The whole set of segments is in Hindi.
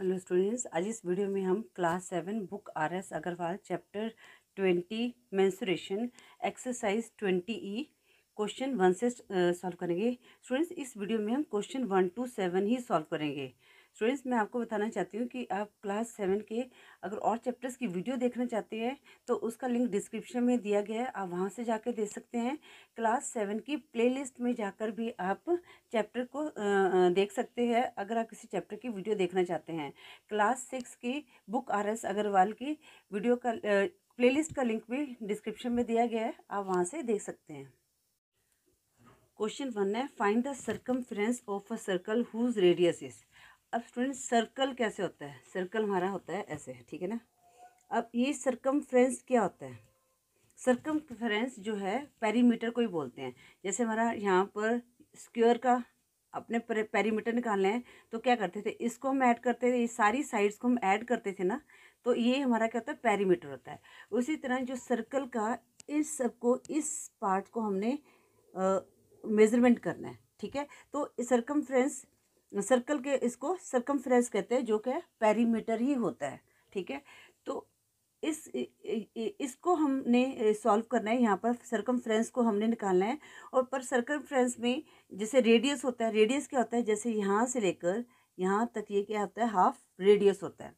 हेलो स्टूडेंट्स आज इस वीडियो में हम class seven book R S Agarwal chapter twenty mensuration exercise twenty E question one से सॉल्व करेंगे स्टूडेंट्स इस वीडियो में हम क्वेश्चन वन टू सेवन ही सॉल्व करेंगे स्टूडेंट्स मैं आपको बताना चाहती हूँ कि आप क्लास सेवन के अगर और चैप्टर्स की वीडियो देखना चाहते हैं तो उसका लिंक डिस्क्रिप्शन में दिया गया है आप वहाँ से कर देख सकते हैं क्लास सेवन की प्लेलिस्ट में जाकर भी आप चैप्टर को देख सकते हैं अगर आप किसी चैप्टर की वीडियो देखना चाहते हैं क्लास सिक्स की बुक आर एस अग्रवाल की वीडियो का लिस्ट का लिंक भी डिस्क्रिप्शन में दिया गया है आप वहाँ से देख सकते हैं क्वेश्चन वन है find the circum of a circle whose radius is अब स्टूडेंट सर्कल कैसे होता है सर्कल हमारा होता है ऐसे है ठीक है ना अब ये सर्कम क्या होता है सर्कम जो है पेरीमीटर को ही बोलते हैं जैसे हमारा यहाँ पर स्क्वायर का अपने पेरीमीटर निकालना है तो क्या करते थे इसको हम ऐड करते थे ये सारी साइड्स को हम ऐड करते थे ना तो ये हमारा क्या होता है पेरीमीटर होता है उसी तरह जो सर्कल का इस सबको इस पार्ट को हमने मेज़रमेंट करना है ठीक है तो सर्कम सर्कल के इसको सर्कम कहते हैं जो कि पैरीमीटर ही होता है ठीक है तो इस इसको हमने सॉल्व करना है यहाँ पर सर्कम को हमने निकालना है और पर सर्कम में जैसे रेडियस होता है रेडियस क्या होता है जैसे यहाँ से लेकर यहाँ तक ये क्या होता है हाफ रेडियस होता है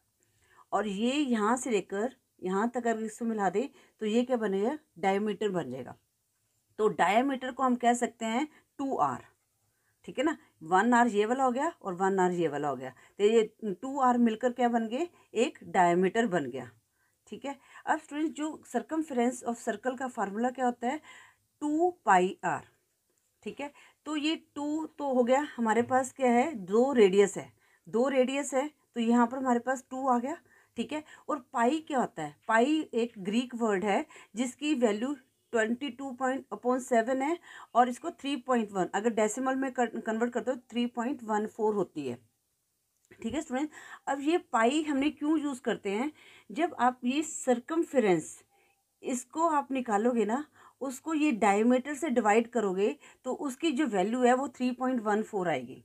और ये यहाँ से लेकर यहाँ तक अगर इसको मिला दें तो ये क्या बनेगा डायमीटर बन जाएगा तो डायमीटर को हम कह सकते हैं टू आर ठीक है ना वन आर ये वाला हो गया और वन आर ये वाला हो गया तो ये टू आर मिलकर क्या बन गए एक डायमीटर बन गया ठीक है अब स्टूडेंट्स जो सर्कम ऑफ सर्कल का फार्मूला क्या होता है टू पाई आर ठीक है तो ये टू तो हो गया हमारे पास क्या है दो रेडियस है दो रेडियस है तो यहाँ पर हमारे पास टू आ गया ठीक है और पाई क्या होता है पाई एक ग्रीक वर्ड है जिसकी value twenty two point upon seven है और इसको थ्री पॉइंट वन अगर डेसिमल में कन्वर्ट करते हो तो थ्री पॉइंट वन फोर होती है ठीक है स्टूडेंट अब ये पाई हमने क्यों यूज़ करते हैं जब आप ये सरकम इसको आप निकालोगे ना उसको ये डायमीटर से डिवाइड करोगे तो उसकी जो वैल्यू है वो थ्री पॉइंट वन फोर आएगी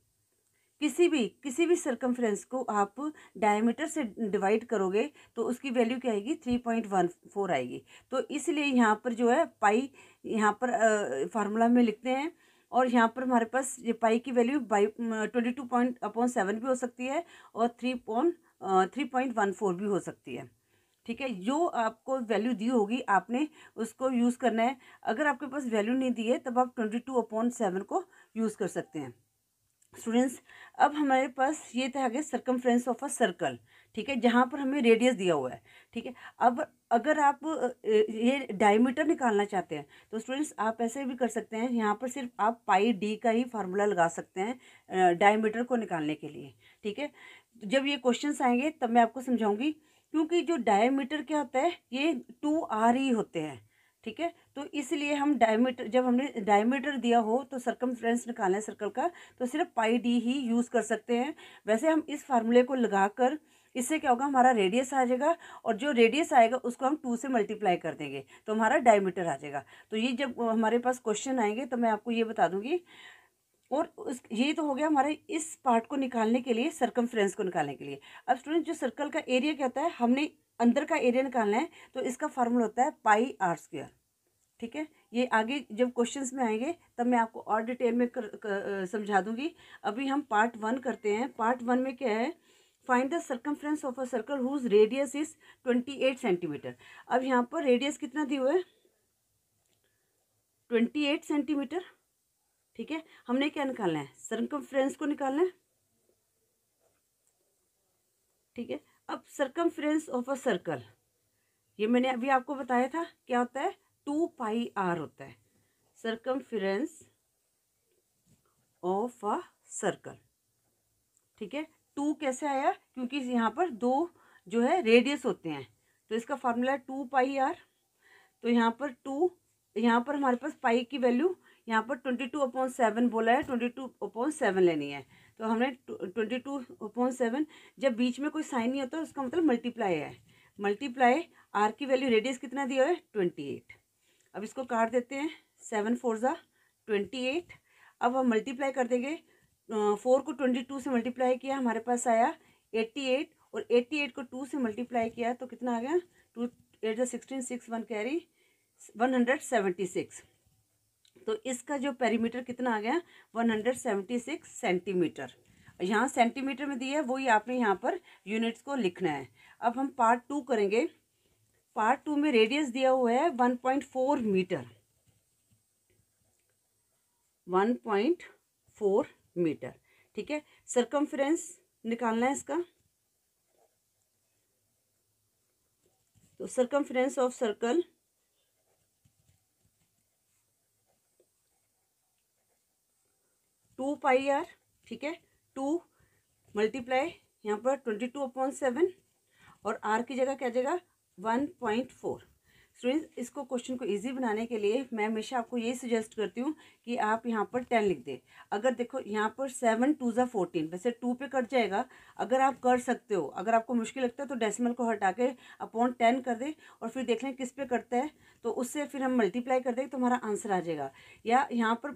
किसी भी किसी भी सर्कमफ्रेंस को आप डायमीटर से डिवाइड करोगे तो उसकी वैल्यू क्या आएगी थ्री पॉइंट वन फोर आएगी तो इसलिए यहाँ पर जो है पाई यहाँ पर फार्मूला में लिखते हैं और यहाँ पर हमारे पास ये पाई की value by twenty two point upon seven भी हो सकती है और three point three point one four भी हो सकती है ठीक है जो आपको वैल्यू दी होगी आपने उसको यूज़ करना है अगर आपके पास वैल्यू नहीं दी है तब आप ट्वेंटी टू अपॉन सेवन को यूज़ कर सकते हैं स्टूडेंट्स अब हमारे पास ये था कि सर्कमफ्रेंस ऑफ अ सर्कल ठीक है जहाँ पर हमें रेडियस दिया हुआ है ठीक है अब अगर आप ये डायमीटर निकालना चाहते हैं तो स्टूडेंट्स आप ऐसे भी कर सकते हैं यहाँ पर सिर्फ आप पाई डी का ही फार्मूला लगा सकते हैं डायमीटर को निकालने के लिए ठीक है जब ये क्वेश्चंस आएंगे तब मैं आपको समझाऊंगी क्योंकि जो डायमीटर क्या होता है ये टू आर ही होते हैं ठीक है तो इसलिए हम डायमीटर जब हमने डायमीटर दिया हो तो सर्कम निकालना है सर्कल का तो सिर्फ पाई डी ही यूज़ कर सकते हैं वैसे हम इस फार्मूले को लगा कर इससे क्या होगा हमारा रेडियस आ जाएगा और जो रेडियस आएगा उसको हम टू से मल्टीप्लाई कर देंगे तो हमारा डायमीटर आ जाएगा तो ये जब हमारे पास क्वेश्चन आएंगे तो मैं आपको ये बता दूँगी और उस ये तो हो गया हमारे इस पार्ट को निकालने के लिए सर्कम को निकालने के लिए अब स्टूडेंट जो सर्कल का एरिया क्या होता है हमने अंदर का एरिया निकालना है तो इसका फार्मूला होता है पाई आर स्क्वेयर ठीक है ये आगे जब क्वेश्चंस में आएंगे तब मैं आपको और डिटेल में समझा दूंगी अभी हम पार्ट वन करते हैं पार्ट वन में क्या है find the circum of a circle whose radius is twenty eight centimetre अब यहाँ पर रेडियस कितना दी हुआ है ट्वेंटी एट सेंटीमीटर ठीक है हमने क्या निकालना है फ्रेंस को निकालना है ठीक है अब फ्रेंस ऑफ अ सर्कल ये मैंने अभी आपको बताया था क्या होता है टू पाई आर होता है फ्रेंस ऑफ अ सर्कल ठीक है टू कैसे आया क्योंकि यहाँ पर दो जो है रेडियस होते हैं तो इसका फार्मूला है टू पाई आर तो यहाँ पर टू यहाँ पर हमारे पास पाई की वैल्यू यहाँ पर ट्वेंटी टू अपॉन सेवन बोला है ट्वेंटी टू अपॉन सेवन लेनी है तो हमने ट्वेंटी टू अपॉन सेवन जब बीच में कोई साइन नहीं होता उसका मतलब मल्टीप्लाई है मल्टीप्लाई आर की वैल्यू रेडियस कितना दिया है ट्वेंटी एट अब इसको काट देते हैं सेवन फोर ज़ा ट्वेंटी एट अब हम मल्टीप्लाई कर देंगे फोर को ट्वेंटी टू से मल्टीप्लाई किया हमारे पास आया एट्टी एट और एट्टी एट को टू से मल्टीप्लाई किया तो कितना आ गया टू एट ज़ा sixteen six one carry one hundred seventy six तो इसका जो पेरीमीटर कितना आ गया one hundred seventy six centimetre यहाँ सेंटीमीटर में दिया है वही आपने यहाँ पर यूनिट्स को लिखना है अब हम पार्ट टू करेंगे पार्ट टू में रेडियस दिया हुआ है one point four metre one point four metre ठीक है सरकमफ्रेंस निकालना है इसका तो circumference of circle two pi r ठीक है टू मल्टीप्लाई यहाँ पर ट्वेंटी टू अपॉइंट सेवन और आर की जगह क्या जाएगा वन पॉइंट फोर स्टूडेंट्स इसको क्वेश्चन को इजी बनाने के लिए मैं हमेशा आपको यही सजेस्ट करती हूँ कि आप यहाँ पर टेन लिख दें अगर देखो यहाँ पर सेवन टू ज़ा फोर्टीन वैसे टू पे कट जाएगा अगर आप कर सकते हो अगर आपको मुश्किल लगता है तो डेसिमल को हटा के अपॉन टेन कर दें और फिर देख लें किस पे कटता है तो उससे फिर हम मल्टीप्लाई कर देंगे तो हमारा आंसर आ जाएगा या यहाँ पर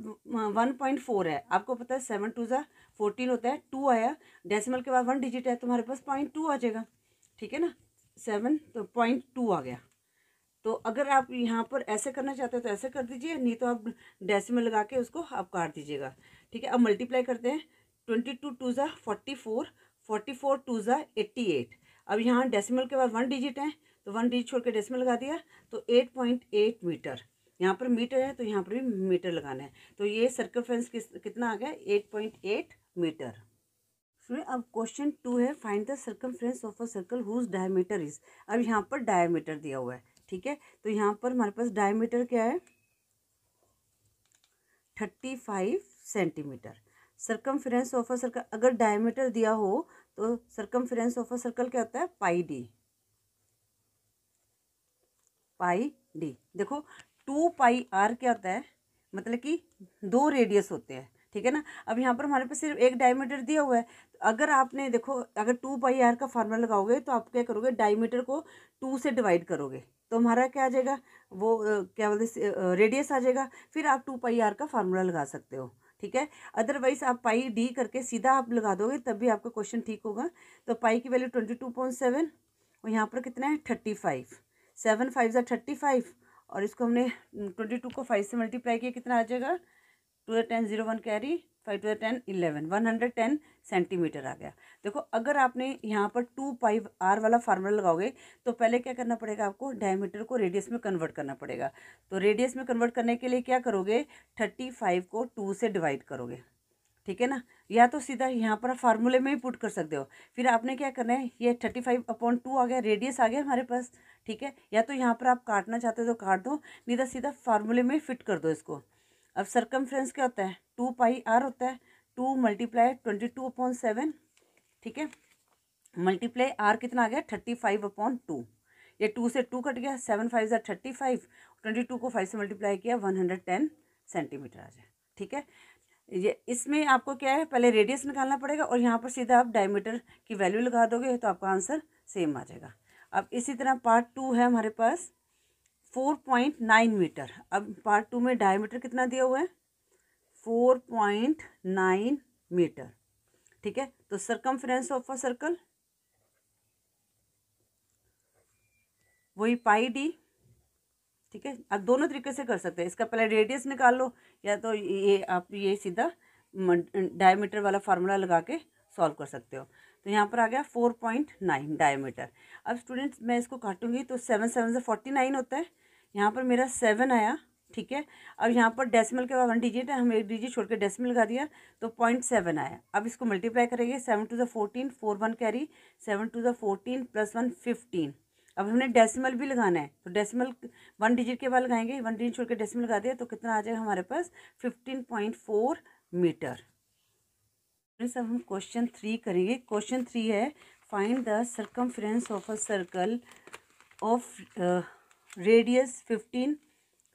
वन पॉइंट फोर है आपको पता है सेवन टू ज़ा फोर्टीन होता है टू आया डेसिमल के बाद वन डिजिट है तुम्हारे तो पास पॉइंट टू आ जाएगा ठीक है ना सेवन तो पॉइंट टू आ गया तो अगर आप यहाँ पर ऐसे करना चाहते हैं तो ऐसे कर दीजिए नहीं तो आप डेसी में लगा के उसको आप काट दीजिएगा ठीक है अब मल्टीप्लाई करते हैं ट्वेंटी टू टू ज़ा forty four forty four two ज़ा एट्टी एट अब यहाँ डेसिमल के बाद वन डिजिट है तो वन डिजिट छोड़ के डेसिमल लगा दिया तो एट पॉइंट एट मीटर यहाँ पर मीटर है तो यहाँ पर भी मीटर लगाना है तो ये सर्कल किस कितना आ गया एट पॉइंट एट मीटर फिर अब क्वेश्चन टू है फाइंड द फ्रेंस of a circle whose diameter is अब यहाँ पर डायमीटर दिया हुआ है ठीक है तो यहाँ पर हमारे पास डायमीटर क्या है thirty five centimetre circum of a circle अगर डायमीटर दिया हो तो सर्कम ऑफ अ सर्कल क्या होता है पाई डी पाई डी देखो टू पाई आर क्या होता है मतलब कि दो रेडियस होते हैं ठीक है ना अब यहाँ पर हमारे पास सिर्फ एक डायमीटर दिया हुआ है तो अगर आपने देखो अगर टू पाई आर का फार्मूला लगाओगे तो आप क्या करोगे डायमीटर को टू से डिवाइड करोगे तो हमारा क्या आ जाएगा वो क्या बोलते रेडियस आ जाएगा फिर आप टू पाई आर का फार्मूला लगा सकते हो ठीक है अदरवाइज आप पाई डी करके सीधा आप लगा दोगे तब भी आपका क्वेश्चन ठीक होगा तो पाई की value twenty two point seven और यहाँ पर कितना है थर्टी फाइव सेवन फाइव या थर्टी फाइव और इसको हमने ट्वेंटी टू को फाइव से मल्टीप्लाई किया कितना आ जाएगा two ten zero one carry five two ten eleven one hundred ten centimetre आ गया देखो अगर आपने यहाँ पर टू पाई आर वाला फार्मूला लगाओगे तो पहले क्या करना पड़ेगा आपको डायमीटर को रेडियस में कन्वर्ट करना पड़ेगा तो रेडियस में कन्वर्ट करने के लिए क्या करोगे थर्टी फाइव को टू से डिवाइड करोगे ठीक है ना या तो सीधा यहाँ पर फार्मूले में ही पुट कर सकते हो फिर आपने क्या करना है ये थर्टी फाइव अपॉन टू आ गया रेडियस आ गया हमारे पास ठीक है या तो यहाँ पर आप काटना चाहते हो तो काट दो नहीं तो सीधा फार्मूले में फिट कर दो इसको अब सरकमफ्रेंस क्या होता है टू पाई आर होता है two multiply twenty two upon seven ठीक है मल्टीप्लाई आर कितना आ गया थर्टी फाइव अपॉन टू ये टू से टू कट गया सेवन फाइव ज़ा थर्टी फाइव ट्वेंटी टू को फाइव से मल्टीप्लाई किया वन हंड्रेड टेन सेंटीमीटर आ जाए ठीक है ये इसमें आपको क्या है पहले रेडियस निकालना पड़ेगा और यहाँ पर सीधा आप डायमीटर की वैल्यू लगा दोगे तो आपका आंसर सेम आ जाएगा अब इसी तरह पार्ट टू है हमारे पास फोर पॉइंट नाइन मीटर अब पार्ट टू में डायमीटर कितना दिया हुआ है फोर पॉइंट नाइन मीटर ठीक है तो सरकमफ्रेंस ऑफ अ सर्कल वही पाई डी ठीक है आप दोनों तरीके से कर सकते हैं इसका पहले रेडियस निकाल लो या तो ये आप ये सीधा डायमीटर वाला फार्मूला लगा के सॉल्व कर सकते हो तो यहाँ पर आ गया फोर पॉइंट नाइन डायमीटर अब स्टूडेंट्स मैं इसको काटूंगी तो सेवन सेवन से फोर्टी नाइन होता है यहाँ पर मेरा सेवन आया ठीक है अब यहाँ पर डेसिमल के बाद वन डिजिट है हम एक डिजिट छोड़ के डेसिमल लगा दिया तो पॉइंट सेवन आया अब इसको मल्टीप्लाई करेंगे seven two the fourteen four one carry seven two the fourteen plus one fifteen अब हमने डेसिमल भी लगाना है तो डेसिमल वन डिजिट के बाद लगाएंगे वन डिजिट छोड़ के डेसिमल लगा दिया तो कितना आ जाएगा हमारे पास fifteen point four metre friends अब हम क्वेश्चन थ्री करेंगे क्वेश्चन थ्री है find the circumference of a circle of radius fifteen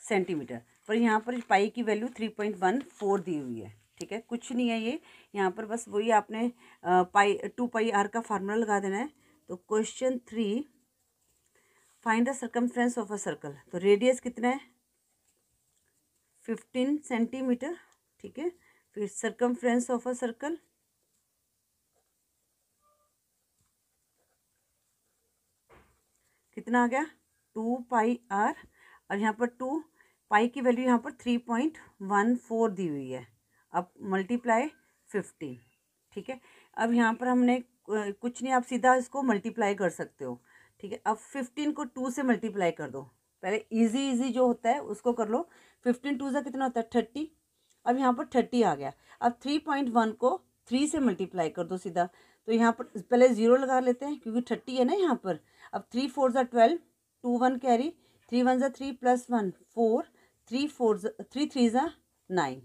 centimetre पर यहाँ पर पाई की value three point one four दी हुई है ठीक है कुछ नहीं है ये यहाँ पर बस वही आपने पाई टू पाई आर का फार्मूला लगा देना है तो question three find the circumference of a circle तो रेडियस कितना है फिफ्टीन सेंटीमीटर ठीक है फिर सर्कमफ्रेंस ऑफ अ सर्कल कितना आ गया टू पाई आर और यहाँ पर टू पाई की वैल्यू यहाँ पर थ्री पॉइंट वन फोर दी हुई है अब मल्टीप्लाई फिफ्टीन ठीक है अब यहाँ पर हमने कुछ नहीं आप सीधा इसको मल्टीप्लाई कर सकते हो ठीक है अब फिफ्टीन को टू से मल्टीप्लाई कर दो पहले इजी इजी जो होता है उसको कर लो फिफ्टीन टू से कितना होता है थर्टी अब यहाँ पर थर्टी आ गया अब थ्री पॉइंट वन को थ्री से मल्टीप्लाई कर दो सीधा तो यहाँ पर पहले ज़ीरो लगा लेते हैं क्योंकि थर्टी है ना यहाँ पर अब थ्री फोर ज़ा twelve two one carry three one ज़ा three plus one four three four three three ज़ा नाइन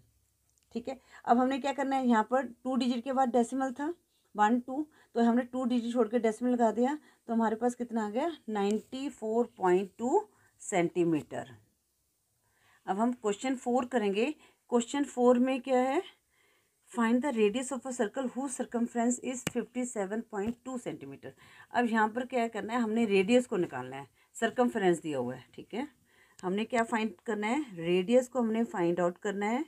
ठीक है अब हमने क्या करना है यहाँ पर टू डिजिट के बाद डेसिमल था वन टू तो हमने टू डिजिट छोड़ के डेसिमल लगा दिया तो हमारे पास कितना आ गया ninety four point two centimetre अब हम क्वेश्चन फोर करेंगे क्वेश्चन फोर में क्या है find the radius of a circle who circumference is fifty seven point two centimetre अब यहाँ पर क्या करना है हमने रेडियस को निकालना है फ्रेंस दिया हुआ है ठीक है हमने क्या फाइंड करना है रेडियस को हमने फाइंड आउट करना है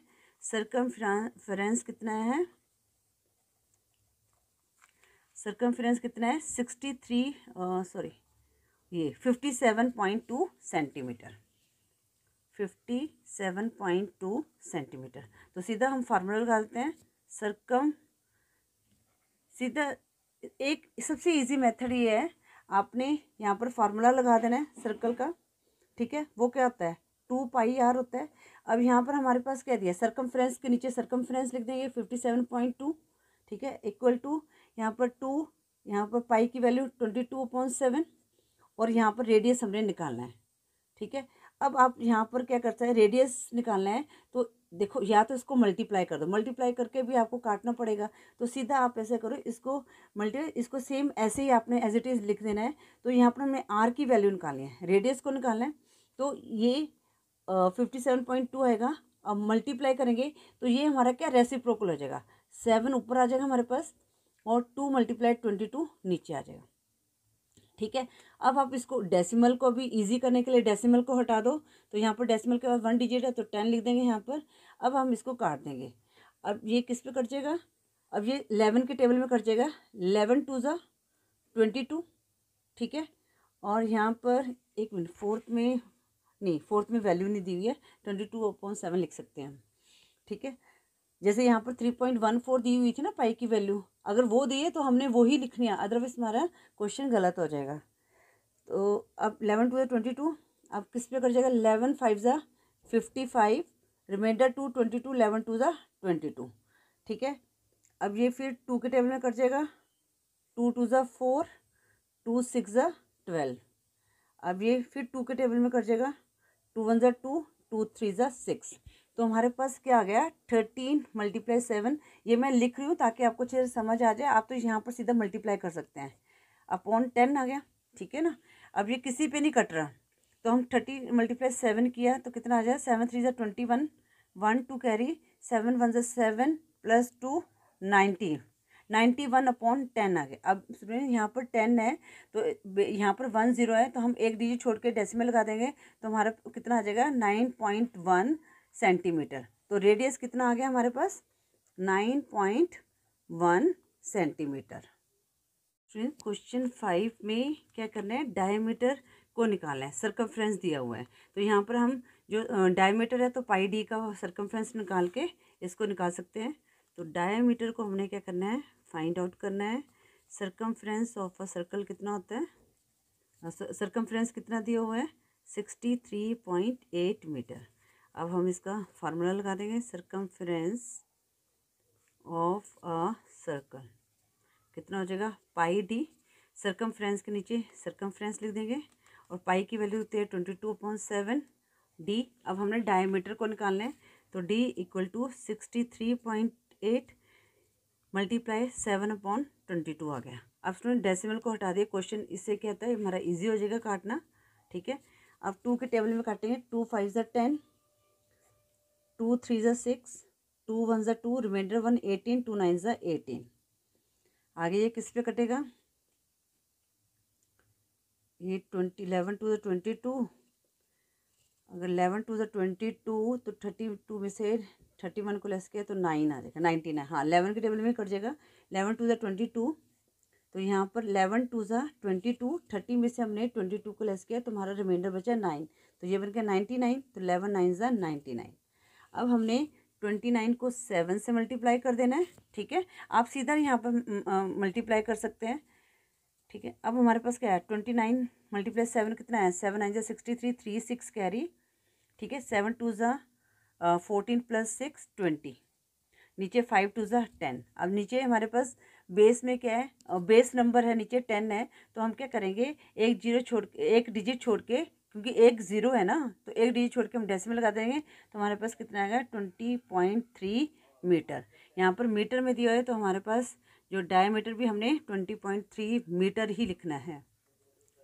फ्रेंस कितना है फ्रेंस कितना है सिक्सटी थ्री सॉरी ये fifty seven point two centimetre fifty seven point two centimetre तो सीधा हम फार्मूला निकालते हैं सरकम सीधा एक सबसे इजी मेथड ये है आपने यहाँ पर फार्मूला लगा देना है सर्कल का ठीक है वो क्या होता है टू पाई आर होता है अब यहाँ पर हमारे पास क्या दिया सरकम के नीचे सरकम लिख देंगे फिफ्टी सेवन पॉइंट टू ठीक है इक्वल टू यहाँ पर टू यहाँ पर पाई की value twenty two point seven और यहाँ पर रेडियस हमने निकालना है ठीक है अब आप यहाँ पर क्या करते हैं रेडियस निकालना है तो देखो या तो इसको मल्टीप्लाई कर दो मल्टीप्लाई करके भी आपको काटना पड़ेगा तो सीधा आप ऐसे करो इसको मल्टी इसको सेम ऐसे ही आपने एज इट इज़ लिख देना है तो यहाँ पर हमने आर की वैल्यू निकालनी है रेडियस को निकालना है तो ये फिफ्टी सेवन पॉइंट टू आएगा अब मल्टीप्लाई करेंगे तो ये हमारा क्या रेसिप्रोकल हो जाएगा सेवन ऊपर आ जाएगा हमारे पास और टू मल्टीप्लाई ट्वेंटी टू नीचे आ जाएगा ठीक है अब आप इसको डेसिमल को भी इजी करने के लिए डेसिमल को हटा दो तो यहाँ पर डेसिमल के बाद वन डिजिट है तो टेन लिख देंगे यहाँ पर अब हम इसको काट देंगे अब ये किस पे कट जाएगा अब ये इलेवन के टेबल में कट जाएगा इलेवन टू ज़ा ट्वेंटी टू ठीक है और यहाँ पर एक मिनट फोर्थ में नहीं फोर्थ में वैल्यू नहीं दी हुई है ट्वेंटी टू सेवन लिख सकते हैं हम ठीक है जैसे यहाँ पर थ्री पॉइंट वन फोर दी हुई थी ना पाई की वैल्यू अगर वो दी है तो हमने वो ही लिखनी है अदरवाइज हमारा क्वेश्चन गलत हो जाएगा तो अब इलेवन टू ट्वेंटी टू अब किस पे कर जाएगा इलेवन फाइव ज़ा fifty five reminder two twenty two eleven two ज़ा ट्वेंटी टू ठीक है अब ये फिर टू के टेबल में कर जाएगा टू टू ज़ा फोर टू सिक्स ज़ा ट्वेल्व अब ये फिर टू के टेबल में कर जाएगा टू वन ज़ा टू टू थ्री ज़ा सिक्स तो हमारे पास क्या आ गया थर्टीन मल्टीप्लाई सेवन ये मैं लिख रही हूँ ताकि आपको चीज़ समझ आ जाए आप तो यहाँ पर सीधा मल्टीप्लाई कर सकते हैं अपॉन टेन आ गया ठीक है ना अब ये किसी पे नहीं कट रहा तो हम थर्टी मल्टीप्लाई सेवन किया तो कितना आ जाए सेवन थ्री ज़ा twenty one one two carry seven one ज़ा seven plus two ninety ninety one upon ten आ गया अब स्टूडेंट यहाँ पर टेन है तो यहाँ पर वन ज़ीरो है तो हम एक डिजिट छोड़ के डेसिमल लगा देंगे तो हमारा कितना आ जाएगा नाइन पॉइंट वन सेंटीमीटर तो रेडियस कितना आ गया हमारे पास nine point one centimetre friend question five में क्या करना है डायमीटर को निकालना है सरकमफ्रेंस दिया हुआ है तो यहाँ पर हम जो डायमीटर है तो पाई डी का सरकमफ्रेंस निकाल के इसको निकाल सकते हैं तो डायमीटर को हमने क्या करना है फाइंड आउट करना है सरकमफ्रेंस ऑफ अ सर्कल कितना होता है सरकमफ्रेंस कितना दिया हुआ है sixty three point eight metre अब हम इसका फार्मूला लगा देंगे फ्रेंस ऑफ अ सर्कल कितना हो जाएगा पाई डी फ्रेंस के नीचे फ्रेंस लिख देंगे और पाई की वैल्यू होती है twenty two point seven d अब हमने डायमीटर को निकालना है तो d equal to sixty three point eight multiply seven upon twenty two आ गया अब स्टूडेंट डेसिमल को हटा दिया क्वेश्चन इससे क्या होता है हमारा इजी हो जाएगा काटना ठीक है अब टू के टेबल में काटेंगे टू फाइव ज़ा टेन टू थ्री ज़ा सिक्स टू वन ज़ा two reminder one eighteen two nine ज़ा एटीन आगे ये किस पे कटेगा ये ट्वेंटी इलेवन टू ज़ा ट्वेंटी टू अगर इलेवन टू ज़ा ट्वेंटी टू तो थर्टी टू में से थर्टी वन को लेस किया तो नाइन आ जाएगा नाइनटीन है हाँ इलेवन के टेबल में कट जाएगा इलेवन टू ज़ा ट्वेंटी टू तो यहाँ पर इलेवन टू ज़ा ट्वेंटी टू थर्टी में से हमने ट्वेंटी टू को लेस किया तो हमारा रिमाइंडर बचा नाइन तो ये बन गया नाइन्टी नाइन तो इलेवन नाइन ज़ा नाइन्टी नाइन अब हमने ट्वेंटी नाइन को सेवन से मल्टीप्लाई कर देना है ठीक है आप सीधा यहाँ पर मल्टीप्लाई कर सकते हैं ठीक है अब हमारे पास क्या है ट्वेंटी नाइन मल्टीप्लाई सेवन कितना है सेवन नाइन जो sixty three three six carry ठीक है सेवन टू ज़ा फोर्टीन प्लस सिक्स ट्वेंटी नीचे फाइव टू ज़ा टेन अब नीचे हमारे पास बेस में क्या है बेस नंबर है नीचे टेन है तो हम क्या करेंगे एक जीरो छोड़ एक डिजिट छोड़ के क्योंकि एक ज़ीरो है ना तो एक डिजिट छोड़ के हम डेसिमल लगा देंगे तो हमारे पास कितना आएगा ट्वेंटी पॉइंट थ्री मीटर यहाँ पर मीटर में दिया है तो हमारे पास जो डायमीटर भी हमने ट्वेंटी पॉइंट थ्री मीटर ही लिखना है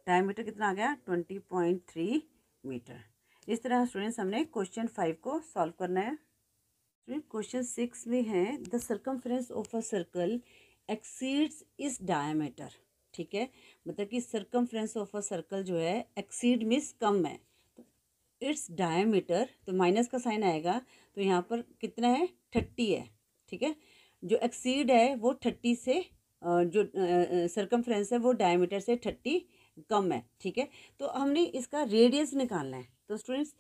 डायमीटर कितना आ गया ट्वेंटी पॉइंट थ्री मीटर इस तरह स्टूडेंट्स हमने क्वेश्चन फाइव को सॉल्व करना है क्वेश्चन सिक्स में है the circumference of a circle exceeds इस डायमीटर ठीक है मतलब कि सरकमफ्रेंस ऑफ अ सर्कल जो है एक्सीड मीन्स कम है इट्स डायमीटर तो माइनस तो का साइन आएगा तो यहाँ पर कितना है थर्टी है ठीक है जो एक्सीड है वो थर्टी से जो सरकमफ्रेंस है वो डायमीटर से थर्टी कम है ठीक है तो हमने इसका रेडियस निकालना है तो स्टूडेंट्स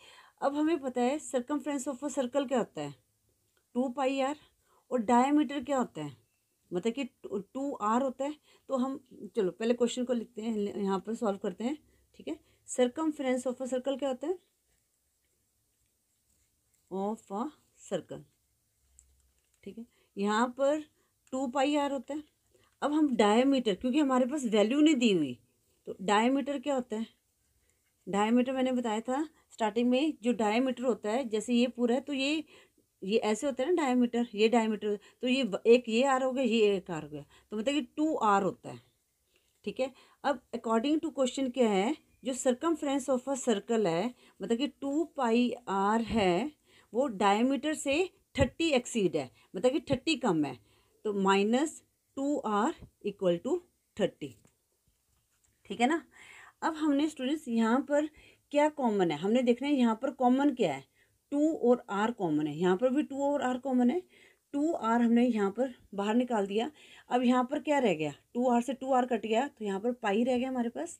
अब हमें पता है सरकमफ्रेंस ऑफ अ सर्कल क्या होता है टू पाई आर और डायमीटर क्या होता है मतलब कि टू आर होता है तो हम चलो पहले क्वेश्चन को लिखते हैं यहाँ पर सॉल्व करते हैं ठीक है circumference of a circle क्या होता है ऑफ अ सर्कल ठीक है यहाँ पर टू पाई आर होता है अब हम डायमीटर क्योंकि हमारे पास वैल्यू नहीं दी हुई तो डायमीटर क्या होता है डायमीटर मैंने बताया था स्टार्टिंग में जो डायमीटर होता है जैसे ये पूरा है तो ये ये ऐसे होते हैं ना डायमीटर ये डायमीटर तो ये एक ये आर हो गया ये एक आर हो गया तो मतलब कि टू आर होता है ठीक है अब अकॉर्डिंग टू क्वेश्चन क्या है जो सर्कम ऑफ अ सर्कल है मतलब कि टू पाई आर है वो डायमीटर से थर्टी एक्सीड है मतलब कि थर्टी कम है तो minus two r equal to thirty ठीक है ना अब हमने स्टूडेंट्स यहाँ पर क्या कॉमन है हमने देखना है यहाँ पर कॉमन क्या है टू और आर कॉमन है यहाँ पर भी टू और आर कॉमन है टू आर हमने यहाँ पर बाहर निकाल दिया अब यहाँ पर क्या रह गया टू आर से टू आर कट गया तो यहाँ पर पाई रह गया हमारे पास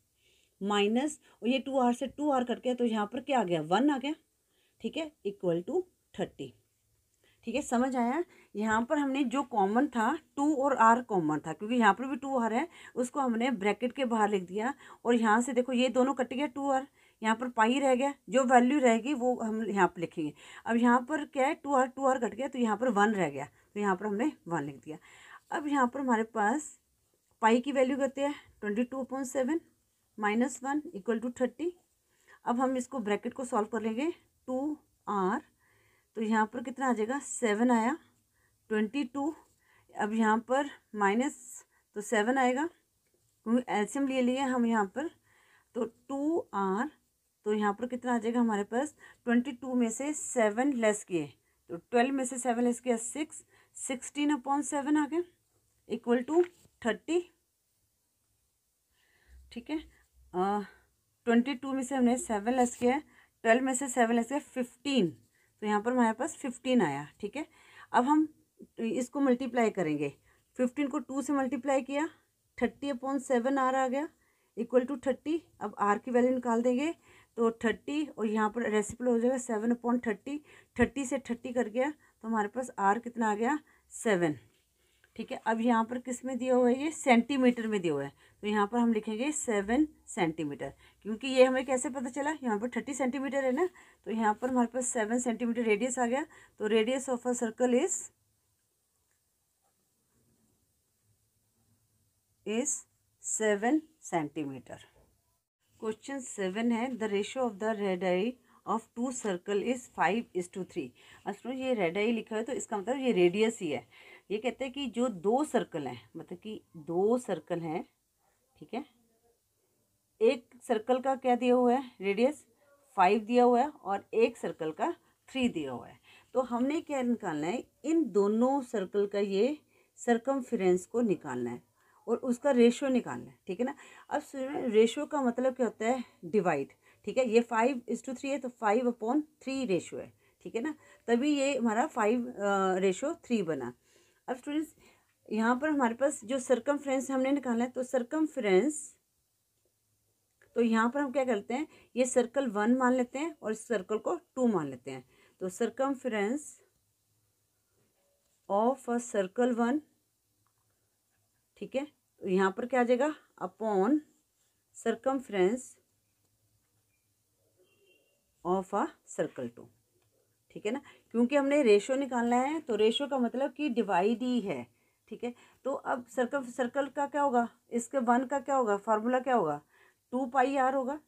माइनस और ये टू आर से टू आर कट गया तो यहाँ पर क्या आ गया वन आ गया ठीक है इक्वल टू थर्टी ठीक है समझ आया यहाँ पर हमने जो कॉमन था टू और आर कॉमन था क्योंकि यहाँ पर भी टू आर है उसको हमने ब्रैकेट के बाहर लिख दिया और यहाँ से देखो ये दोनों कट गया टू आर यहाँ पर पाई रह गया जो वैल्यू रहेगी वो हम यहाँ पर लिखेंगे अब यहाँ पर क्या है two r two r cut गया तो यहाँ पर वन रह गया तो यहाँ पर हमने वन लिख दिया अब यहाँ पर हमारे पास पाई की वैल्यू कहते हैं twenty two point seven minus one equal to thirty अब हम इसको ब्रैकेट को सॉल्व कर लेंगे टू आर तो यहाँ पर कितना आ जाएगा सेवन आया ट्वेंटी टू अब यहाँ पर माइनस तो सेवन आएगा क्योंकि एल्शियम ले लिए हम यहाँ पर तो टू आर तो यहाँ पर कितना आ जाएगा हमारे पास ट्वेंटी टू में से सेवन लेस किए तो ट्वेल्व में से सेवन लेस किया सिक्स सिक्सटीन अपॉन सेवन आ गया इक्वल टू थर्टी ठीक है ट्वेंटी टू में से हमने सेवन लेस किया है ट्वेल्व में से सेवन लेस किया फिफ्टीन तो यहाँ पर हमारे पास फिफ्टीन आया ठीक है अब हम इसको मल्टीप्लाई करेंगे फिफ्टीन को टू से मल्टीप्लाई किया थर्टी अपॉन सेवन आर आ गया इक्वल टू थर्टी अब आर की वैल्यू निकाल देंगे तो थर्टी और यहाँ पर रेसिपल हो जाएगा सेवन अपॉन थर्टी थर्टी से थर्टी कर गया तो हमारे पास आर कितना आ गया सेवन ठीक है अब यहाँ पर किस में दिया हुआ है ये सेंटीमीटर में दिया हुआ है तो यहाँ पर हम लिखेंगे सेवन सेंटीमीटर क्योंकि ये हमें कैसे पता चला यहाँ पर थर्टी सेंटीमीटर है ना तो यहाँ पर हमारे पास सेवन सेंटीमीटर रेडियस आ गया तो radius of a circle is is seven centimetre question seven है the ratio of the radii of two circle is five is to three असलो ये रेड आई लिखा है तो इसका मतलब ये रेडियस ही है ये कहते हैं कि जो दो सर्कल हैं मतलब कि दो सर्कल हैं ठीक है एक सर्कल का क्या दिया हुआ है रेडियस फाइव दिया हुआ है और एक सर्कल का थ्री दिया हुआ है तो हमने क्या निकालना है इन दोनों सर्कल का ये सरकम को निकालना है और उसका रेशो निकालना है ठीक है ना अब रेशो का मतलब क्या होता है डिवाइड ठीक है ये फाइव इज टू थ्री है तो फाइव अपॉन थ्री रेशो है ठीक है ना तभी ये हमारा फाइव रेशो थ्री बना अब स्टूडेंट्स यहाँ पर हमारे पास जो सरकम हमने निकालना है तो सरकम तो यहाँ पर हम क्या करते हैं ये सर्कल वन मान लेते हैं और इस सर्कल को टू मान लेते हैं तो circumference of a circle one ठीक है तो यहाँ पर क्या आ जाएगा upon circumference of a circle two ठीक है ना क्योंकि हमने रेशो निकालना है तो रेशो का मतलब कि डिवाइड ही है ठीक है तो अब सर्कल सर्कल का क्या होगा इसके वन का क्या होगा फार्मूला क्या होगा टू पाई आर होगा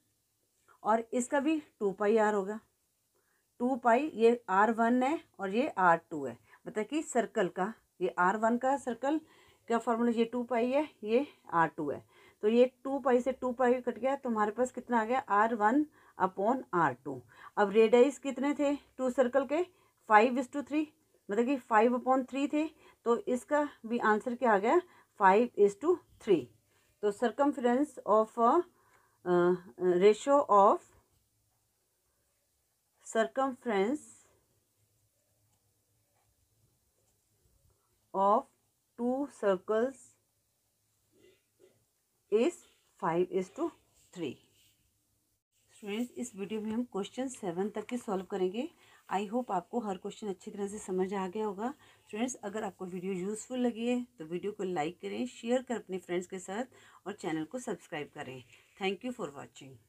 और इसका भी टू पाई आर होगा टू पाई ये आर वन है और ये आर टू है मतलब कि सर्कल का ये आर वन का सर्कल क्या फॉर्मूला ये टू पाई है ये आर टू है तो ये टू पाई से टू पाई कट गया तो हमारे पास कितना आ गया r one upon r two अब रेडाइज कितने थे टू सर्कल के फाइव इज टू थ्री मतलब कि फाइव अपॉन थ्री थे तो इसका भी आंसर क्या आ गया फाइव इज टू थ्री तो circumference of ratio of circumference of two circles is five is to three students इस वीडियो में हम क्वेश्चन सेवन तक के सॉल्व करेंगे आई होप आपको हर क्वेश्चन अच्छी तरह से समझ आ गया होगा स्टूडेंट्स अगर आपको वीडियो यूज़फुल लगी है तो वीडियो को लाइक करें शेयर करें अपने फ्रेंड्स के साथ और चैनल को सब्सक्राइब करें थैंक यू फॉर वॉचिंग